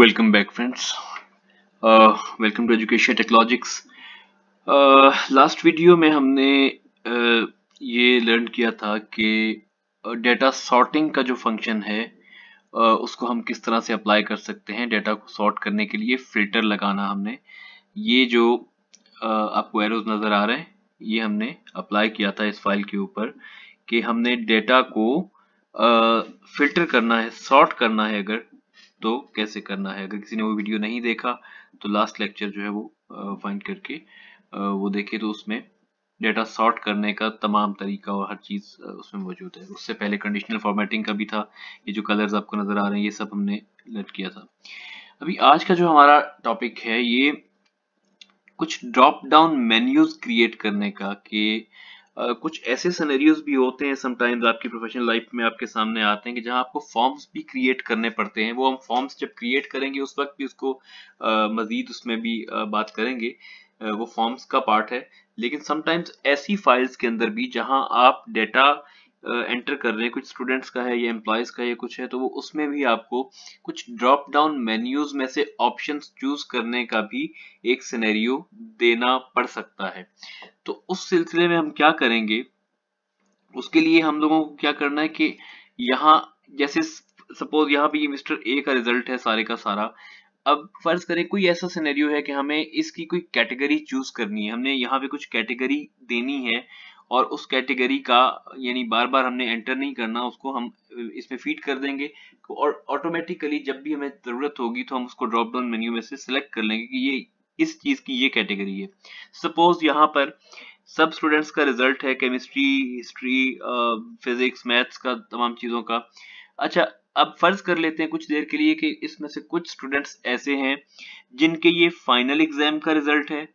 welcome back friends uh, welcome to education technologics last uh, video में हमने uh, ये learn किया था कि डेटा uh, सॉर्टिंग का जो फंक्शन है uh, उसको हम किस तरह से अप्लाई कर सकते हैं डेटा को सॉर्ट करने के लिए फिल्टर लगाना हमने ये जो uh, आपको एरोज नज़र आ रहे हैं ये हमने अप्लाई किया था इस फाइल के ऊपर कि हमने डेटा को फिल्टर uh, करना है सॉर्ट करना है अगर तो कैसे करना है अगर किसी ने वो वीडियो नहीं देखा तो लास्ट लेक्चर जो है वो फाइंड करके वो देखे तो उसमें डेटा सॉर्ट करने का तमाम तरीका और हर चीज़ उसमें मौजूद है उससे पहले कंडीशनल फॉर्मेटिंग का भी था ये जो कलर्स आपको नज़र आ रहे हैं ये सब हमने लर्ट किया था अभी आज का जो हमारा टॉपिक है ये कुछ ड्रॉप डाउन मेन्यूज क्रिएट करने का कि कुछ ऐसे सनेरियोज भी होते हैं समटाइम्स आपकी प्रोफेशनल लाइफ में आपके सामने आते हैं कि जहां आपको फॉर्म्स भी क्रिएट करने पड़ते हैं वो हम फॉर्म्स जब क्रिएट करेंगे उस वक्त भी उसको मजीद उसमें भी बात करेंगे वो फॉर्म्स का पार्ट है लेकिन समटाइम्स ऐसी फाइल्स के अंदर भी जहां आप डेटा एंटर कर रहे हैं कुछ स्टूडेंट्स का है या एम्प्लॉयज़ का या कुछ है तो वो उसमें भी आपको कुछ ड्रॉप डाउन मेन्यूज में से ऑप्शन चूज करने का भी एक सिनेरियो देना पड़ सकता है तो उस सिलसिले में हम क्या करेंगे उसके लिए हम लोगों को क्या करना है कि यहाँ जैसे सपोज यहाँ पे मिस्टर ए का रिजल्ट है सारे का सारा अब फर्ज करें कोई ऐसा सिनेरियो है कि हमें इसकी कोई कैटेगरी चूज करनी है हमने यहाँ पे कुछ कैटेगरी देनी है और उस कैटेगरी का यानी बार बार हमने एंटर नहीं करना उसको हम इसमें फीड कर देंगे और ऑटोमेटिकली जब भी हमें ज़रूरत होगी तो हम उसको ड्रॉप डाउन मेन्यू में से सिलेक्ट कर लेंगे कि ये इस चीज़ की ये कैटेगरी है सपोज यहाँ पर सब स्टूडेंट्स का रिजल्ट है केमिस्ट्री हिस्ट्री फिजिक्स मैथ्स का तमाम चीज़ों का अच्छा अब फर्ज कर लेते हैं कुछ देर के लिए कि इसमें से कुछ स्टूडेंट्स ऐसे हैं जिनके ये फाइनल एग्जाम का रिजल्ट है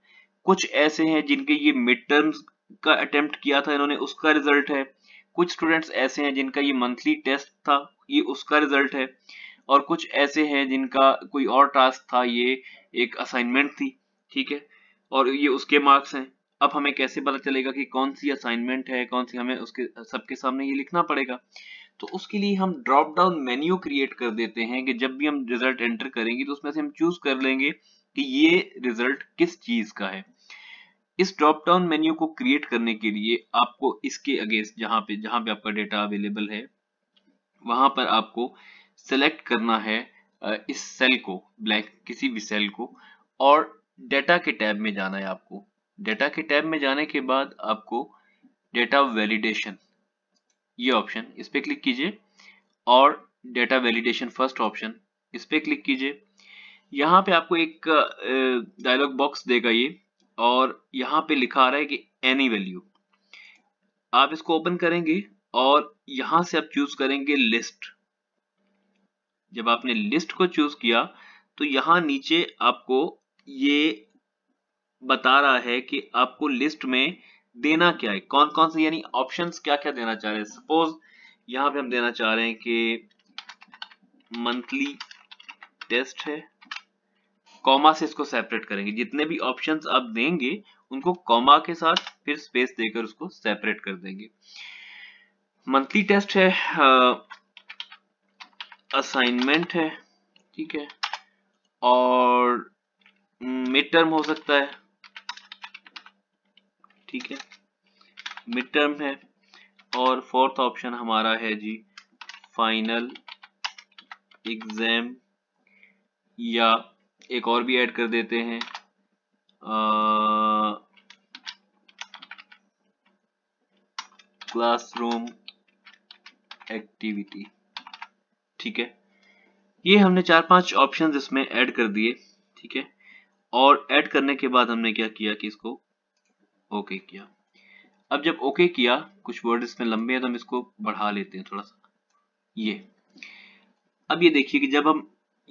कुछ ऐसे हैं जिनके ये मिड टर्म्स का अटेम्प्ट किया था इन्होंने उसका रिजल्ट है कुछ स्टूडेंट्स ऐसे हैं जिनका ये मंथली टेस्ट था ये उसका रिजल्ट है और कुछ ऐसे हैं जिनका कोई और टास्क था ये एक असाइनमेंट थी ठीक है और ये उसके मार्क्स हैं अब हमें कैसे पता चलेगा कि कौन सी असाइनमेंट है कौन सी हमें उसके सबके सामने ये लिखना पड़ेगा तो उसके लिए हम ड्रॉप डाउन मेन्यू क्रिएट कर देते हैं कि जब भी हम रिजल्ट एंटर करेंगे तो उसमें से हम चूज कर लेंगे कि ये रिजल्ट किस चीज का है इस ड्रॉप डाउन मेन्यू को क्रिएट करने के लिए आपको इसके अगेंस्ट जहां पे जहां पे आपका डेटा अवेलेबल है वहां पर आपको सेलेक्ट करना है इस सेल को ब्लैक किसी भी सेल को और डेटा के टैब में जाना है आपको डेटा के टैब में जाने के बाद आपको डेटा वैलिडेशन ये ऑप्शन इस पे क्लिक कीजिए और डेटा वैलिडेशन फर्स्ट ऑप्शन इस पे क्लिक कीजिए यहाँ पे आपको एक डायलॉग बॉक्स देगा ये और यहां पे लिखा आ रहा है कि एनी वैल्यू आप इसको ओपन करेंगे और यहां से आप चूज करेंगे लिस्ट जब आपने लिस्ट को चूज किया तो यहां नीचे आपको ये बता रहा है कि आपको लिस्ट में देना क्या है कौन कौन से यानी ऑप्शंस क्या क्या देना चाह रहे हैं सपोज यहां पे हम देना चाह रहे हैं कि मंथली टेस्ट है कॉमा से इसको सेपरेट करेंगे जितने भी ऑप्शंस आप देंगे उनको कॉमा के साथ फिर स्पेस देकर उसको सेपरेट कर देंगे मंथली टेस्ट है असाइनमेंट है ठीक है और मिड टर्म हो सकता है ठीक है मिड टर्म है और फोर्थ ऑप्शन हमारा है जी फाइनल एग्जाम या एक और भी ऐड कर देते हैं क्लासरूम एक्टिविटी ठीक है ये हमने चार पांच ऑप्शंस इसमें ऐड कर दिए ठीक है और ऐड करने के बाद हमने क्या किया कि इसको ओके okay किया अब जब ओके okay किया कुछ वर्ड इसमें लंबे हैं तो हम इसको बढ़ा लेते हैं थोड़ा सा ये अब ये देखिए कि जब हम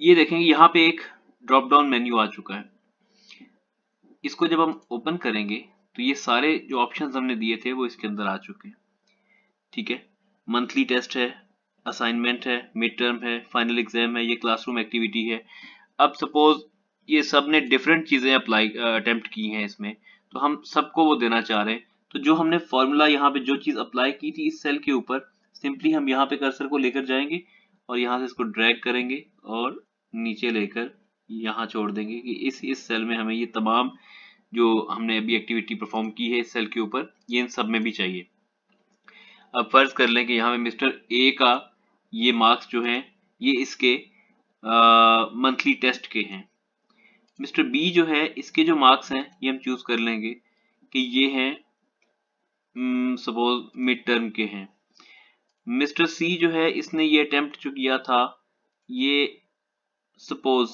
ये देखेंगे यहाँ पे एक ड्रॉप डाउन मेन्यू आ चुका है इसको जब हम ओपन करेंगे तो ये सारे जो ऑप्शंस हमने दिए थे वो इसके अंदर आ चुके हैं ठीक है मंथली टेस्ट है असाइनमेंट है मिड टर्म है फाइनल एग्जाम है ये क्लासरूम एक्टिविटी है अब सपोज ये सब ने डिफरेंट चीज़ें अप्लाई अटेम्प्ट की हैं इसमें तो हम सबको वो देना चाह रहे हैं तो जो हमने फॉर्मूला यहाँ पे जो चीज़ अप्लाई की थी इस सेल के ऊपर सिंपली हम यहाँ पे कर्सर को लेकर जाएंगे और यहाँ से इसको ड्रैग करेंगे और नीचे लेकर यहाँ छोड़ देंगे कि इस इस सेल में हमें ये तमाम जो हमने अभी एक्टिविटी परफॉर्म की है इस सेल के ऊपर ये इन सब में भी चाहिए अब फर्ज कर लें कि यहाँ में मिस्टर ए का ये मार्क्स जो हैं ये इसके मंथली टेस्ट के हैं मिस्टर बी जो है इसके जो मार्क्स हैं ये हम चूज कर लेंगे कि ये हैं सपोज मिड टर्म के हैं मिस्टर सी जो है इसने ये अटेम्प्ट जो किया था ये सपोज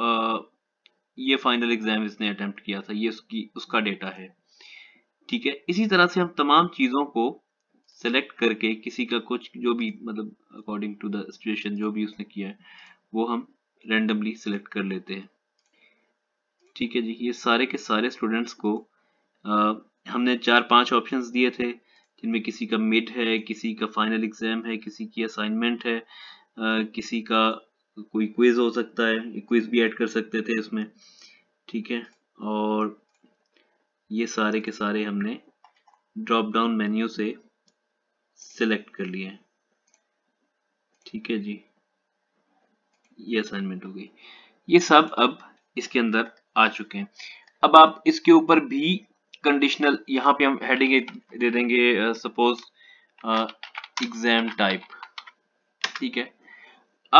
ये फाइनल एग्जाम इसने अटेम्प्ट किया था ये उसकी उसका डेटा है ठीक है इसी तरह से हम तमाम चीज़ों को सेलेक्ट करके किसी का कुछ जो भी मतलब अकॉर्डिंग टू द सिचुएशन जो भी उसने किया है वो हम रेंडमली सिलेक्ट कर लेते हैं ठीक है जी ये सारे के सारे स्टूडेंट्स को आ, हमने चार पांच ऑप्शंस दिए थे जिनमें किसी का मिड है किसी का फाइनल एग्जाम है किसी की असाइनमेंट है आ, किसी का कोई क्विज हो सकता है क्विज भी ऐड कर सकते थे इसमें ठीक है और ये सारे के सारे हमने ड्रॉप डाउन मेन्यू से सिलेक्ट कर लिए ठीक है जी ये असाइनमेंट हो गई ये सब अब इसके अंदर आ चुके हैं अब आप इसके ऊपर भी कंडीशनल यहां पे हम हेडिंग दे देंगे सपोज एग्जाम टाइप ठीक है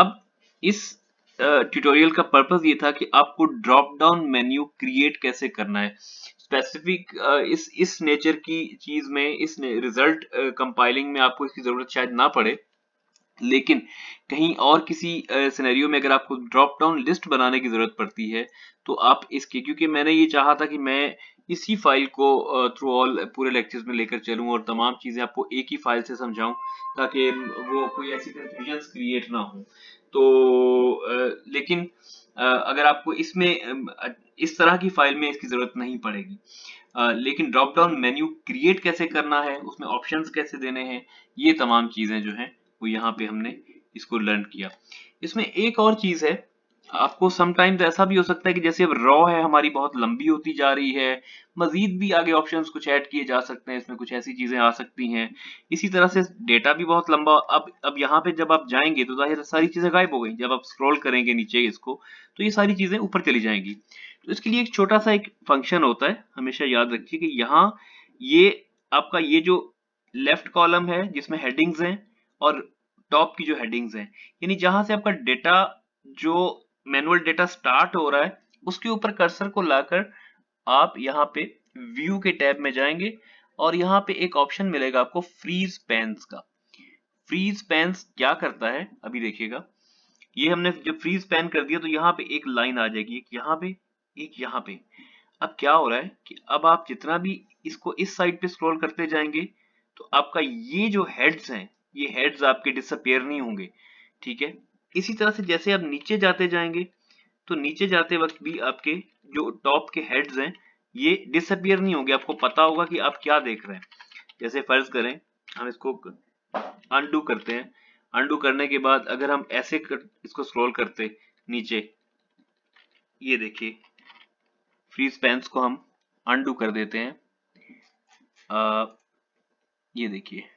अब इस ट्यूटोरियल uh, का पर्पस ये था कि आपको ड्रॉप डाउन मेन्यू क्रिएट कैसे करना है स्पेसिफिक uh, इस इस नेचर की चीज में इस रिजल्ट कंपाइलिंग uh, में आपको इसकी जरूरत शायद ना पड़े लेकिन कहीं और किसी सिनेरियो में अगर आपको ड्रॉप डाउन लिस्ट बनाने की जरूरत पड़ती है तो आप इसके क्योंकि मैंने ये चाहा था कि मैं इसी फाइल को थ्रू ऑल पूरे लेक्चर्स में लेकर चलूं और तमाम चीज़ें आपको एक ही फाइल से समझाऊं ताकि वो कोई ऐसी कंफ्यूजन क्रिएट ना हो तो लेकिन अगर आपको इसमें इस तरह की फाइल में इसकी ज़रूरत नहीं पड़ेगी लेकिन ड्रॉप डाउन मेन्यू क्रिएट कैसे करना है उसमें ऑप्शन कैसे देने हैं ये तमाम चीज़ें जो है वो यहाँ पे हमने इसको लर्न किया इसमें एक और चीज़ है आपको समटाइम्स ऐसा भी हो सकता है कि जैसे अब रॉ है हमारी बहुत लंबी होती जा रही है मजीद भी आगे ऑप्शंस कुछ ऐड किए जा सकते हैं इसमें कुछ ऐसी चीज़ें आ सकती हैं इसी तरह से डेटा भी बहुत लंबा अब अब यहाँ पे जब आप जाएंगे तो जाहिर सारी चीज़ें गायब हो गई जब आप स्क्रॉल करेंगे नीचे इसको तो ये सारी चीज़ें ऊपर चली जाएंगी तो इसके लिए एक छोटा सा एक फंक्शन होता है हमेशा याद रखिए कि यहाँ ये आपका ये जो लेफ्ट कॉलम है जिसमें हेडिंग्स हैं और टॉप की जो हेडिंग्स हैं यानी जहां से आपका डेटा जो मैनुअल डेटा स्टार्ट हो रहा है उसके ऊपर कर्सर को लाकर आप यहाँ पे व्यू के टैब में जाएंगे और यहाँ पे एक ऑप्शन मिलेगा आपको फ्रीज पैंस का फ्रीज पैंस क्या करता है अभी देखिएगा ये हमने जब फ्रीज पैन कर दिया तो यहाँ पे एक लाइन आ जाएगी एक यहाँ पे एक यहाँ पे अब क्या हो रहा है कि अब आप जितना भी इसको इस साइड पे स्क्रॉल करते जाएंगे तो आपका ये जो हेड्स हैं ये हेड्स आपके डिसअपेयर नहीं होंगे ठीक है इसी तरह से जैसे आप नीचे जाते जाएंगे तो नीचे जाते वक्त भी आपके जो टॉप के हेड्स हैं ये डिसअपियर नहीं होंगे आपको पता होगा कि आप क्या देख रहे हैं जैसे फर्ज करें हम इसको अंडू करते हैं अंडू करने के बाद अगर हम ऐसे कर, इसको स्क्रॉल करते नीचे ये देखिए फ्रीज पैंस को हम अंडू कर देते हैं आ, ये देखिए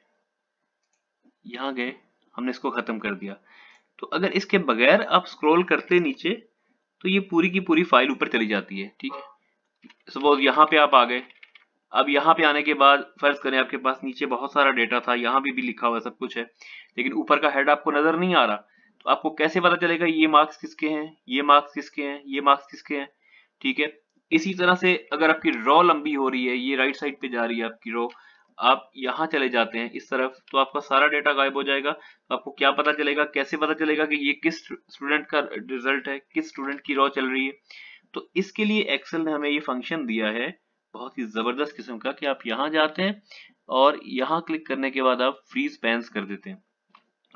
यहां गए हमने इसको खत्म कर दिया तो अगर इसके बगैर आप स्क्रॉल करते नीचे तो ये पूरी की पूरी फाइल ऊपर चली जाती है ठीक है सपोज यहाँ पे आप आ गए अब यहाँ पे आने के बाद फर्ज करें आपके पास नीचे बहुत सारा डेटा था यहाँ भी भी लिखा हुआ सब कुछ है लेकिन ऊपर का हेड आपको नजर नहीं आ रहा तो आपको कैसे पता चलेगा ये मार्क्स किसके हैं ये मार्क्स किसके हैं ये मार्क्स किसके हैं ठीक है इसी तरह से अगर आपकी रॉ लंबी हो रही है ये राइट साइड पे जा रही है आपकी रॉ आप यहाँ चले जाते हैं इस तरफ तो आपका सारा डेटा गायब हो जाएगा आपको क्या पता चलेगा कैसे पता चलेगा कि ये किस स्टूडेंट का रिजल्ट है किस स्टूडेंट की रॉ चल रही है तो इसके लिए एक्सेल ने हमें ये फंक्शन दिया है बहुत ही जबरदस्त किस्म का कि आप यहाँ जाते हैं और यहाँ क्लिक करने के बाद आप फ्रीज पैंस कर देते हैं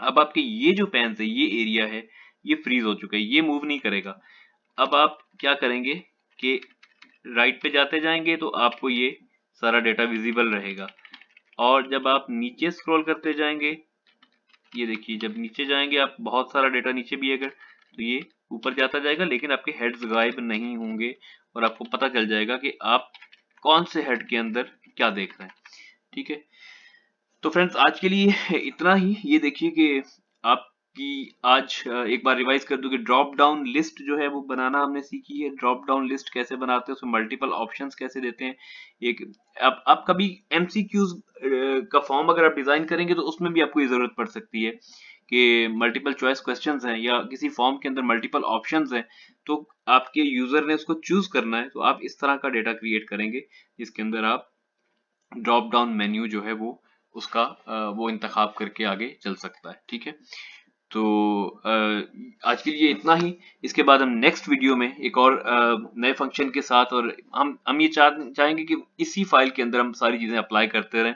अब आपके ये जो पैंस है ये एरिया है ये फ्रीज हो चुका है ये मूव नहीं करेगा अब आप क्या करेंगे कि राइट पे जाते जाएंगे तो आपको ये सारा डेटा विजिबल रहेगा और जब आप नीचे स्क्रॉल करते जाएंगे ये देखिए जब नीचे जाएंगे आप बहुत सारा डेटा नीचे भी अगर तो ये ऊपर जाता जाएगा लेकिन आपके हेड्स गायब नहीं होंगे और आपको पता चल जाएगा कि आप कौन से हेड के अंदर क्या देख रहे हैं ठीक है तो फ्रेंड्स आज के लिए इतना ही ये देखिए कि आप की आज एक बार रिवाइज कर दूं कि ड्रॉप डाउन लिस्ट जो है वो बनाना हमने सीखी है ड्रॉप डाउन लिस्ट कैसे बनाते हैं उसमें मल्टीपल ऑप्शंस कैसे देते हैं एक अब आप कभी एमसीक्यूज का फॉर्म अगर आप डिजाइन करेंगे तो उसमें भी आपको ये जरूरत पड़ सकती है कि मल्टीपल चॉइस क्वेश्चंस हैं या किसी फॉर्म के अंदर मल्टीपल ऑप्शंस हैं तो आपके यूजर ने उसको चूज करना है तो आप इस तरह का डेटा क्रिएट करेंगे जिसके अंदर आप ड्रॉप डाउन मेन्यू जो है वो उसका वो इंतखब करके आगे चल सकता है ठीक है तो आज के लिए इतना ही इसके बाद हम नेक्स्ट वीडियो में एक और नए फंक्शन के साथ और हम हम ये चाह चाहेंगे कि इसी फाइल के अंदर हम सारी चीज़ें अप्लाई करते रहें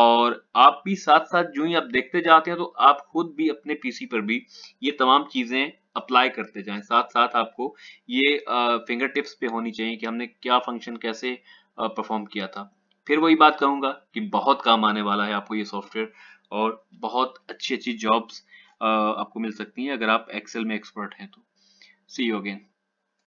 और आप भी साथ साथ जो ही आप देखते जाते हैं तो आप खुद भी अपने पीसी पर भी ये तमाम चीज़ें अप्लाई करते जाएं साथ साथ आपको ये फिंगर टिप्स पे होनी चाहिए कि हमने क्या फंक्शन कैसे परफॉर्म किया था फिर वही बात कहूंगा कि बहुत काम आने वाला है आपको ये सॉफ्टवेयर और बहुत अच्छी अच्छी जॉब्स आपको मिल सकती हैं अगर आप एक्सेल में एक्सपर्ट हैं तो सी यू अगेन